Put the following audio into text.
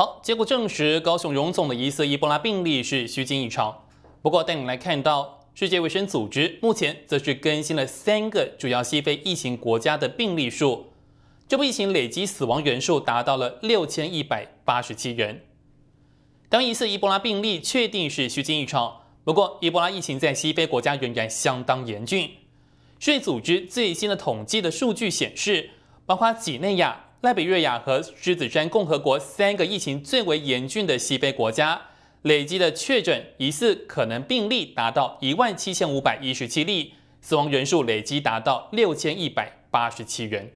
好，结果证实高雄荣总的疑似伊波拉病例是虚惊一场。不过，带你来看到，世界卫生组织目前则是更新了三个主要西非疫情国家的病例数，这部疫情累计死亡人数达到了六千一百八十七人。当一次伊波拉病例确定是虚惊一场，不过，伊波拉疫情在西非国家仍然相当严峻。世卫组织最新的统计的数据显示，包括几内亚。赖比瑞亚和狮子山共和国三个疫情最为严峻的西非国家，累积的确诊疑似可能病例达到一万七千五百一十七例，死亡人数累计达到六千一百八十七人。